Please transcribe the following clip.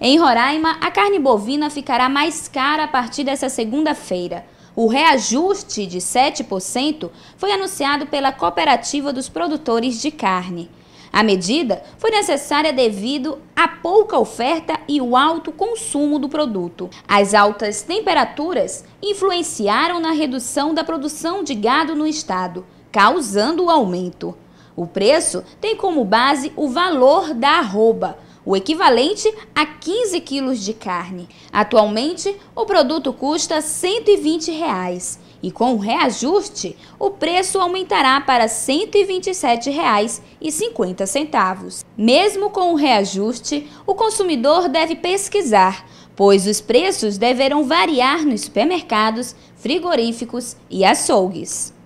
Em Roraima, a carne bovina ficará mais cara a partir dessa segunda-feira. O reajuste de 7% foi anunciado pela Cooperativa dos Produtores de Carne. A medida foi necessária devido à pouca oferta e o alto consumo do produto. As altas temperaturas influenciaram na redução da produção de gado no estado, causando o aumento. O preço tem como base o valor da arroba o equivalente a 15 quilos de carne. Atualmente, o produto custa R$ 120. Reais, e com o reajuste, o preço aumentará para R$ 127,50. Mesmo com o reajuste, o consumidor deve pesquisar, pois os preços deverão variar nos supermercados, frigoríficos e açougues.